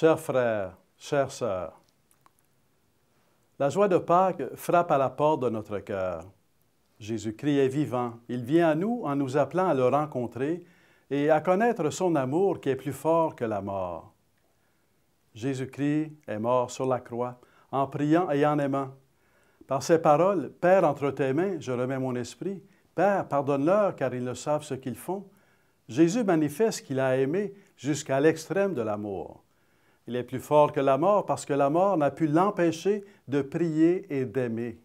Chers frères, chères sœurs, la joie de Pâques frappe à la porte de notre cœur. Jésus-Christ est vivant. Il vient à nous en nous appelant à le rencontrer et à connaître son amour qui est plus fort que la mort. Jésus-Christ est mort sur la croix en priant et en aimant. Par ses paroles, Père, entre tes mains, je remets mon esprit. Père, pardonne-leur car ils ne savent ce qu'ils font. Jésus manifeste qu'il a aimé jusqu'à l'extrême de l'amour. Il est plus fort que la mort parce que la mort n'a pu l'empêcher de prier et d'aimer.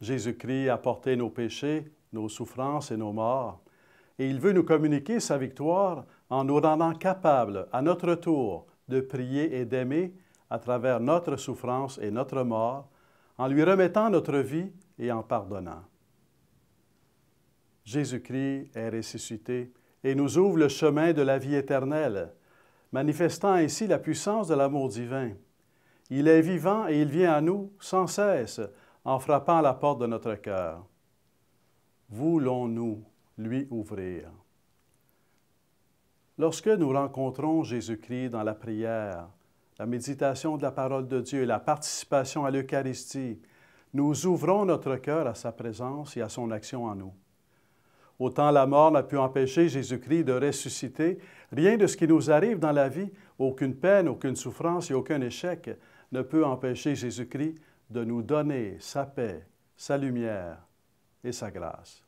Jésus-Christ a porté nos péchés, nos souffrances et nos morts, et il veut nous communiquer sa victoire en nous rendant capables, à notre tour, de prier et d'aimer à travers notre souffrance et notre mort, en lui remettant notre vie et en pardonnant. Jésus-Christ est ressuscité et nous ouvre le chemin de la vie éternelle manifestant ainsi la puissance de l'amour divin. Il est vivant et il vient à nous sans cesse en frappant à la porte de notre cœur. Voulons-nous lui ouvrir? Lorsque nous rencontrons Jésus-Christ dans la prière, la méditation de la parole de Dieu et la participation à l'Eucharistie, nous ouvrons notre cœur à sa présence et à son action en nous. Autant la mort n'a pu empêcher Jésus-Christ de ressusciter, rien de ce qui nous arrive dans la vie, aucune peine, aucune souffrance et aucun échec ne peut empêcher Jésus-Christ de nous donner sa paix, sa lumière et sa grâce.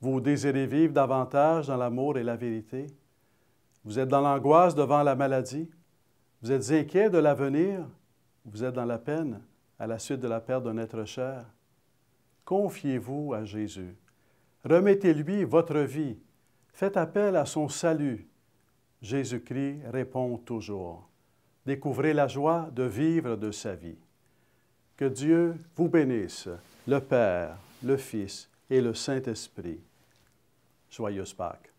Vous désirez vivre davantage dans l'amour et la vérité. Vous êtes dans l'angoisse devant la maladie. Vous êtes inquiet de l'avenir. Vous êtes dans la peine à la suite de la perte d'un être cher. Confiez-vous à Jésus Remettez-lui votre vie. Faites appel à son salut. Jésus-Christ répond toujours. Découvrez la joie de vivre de sa vie. Que Dieu vous bénisse, le Père, le Fils et le Saint-Esprit. Joyeuse Pâques.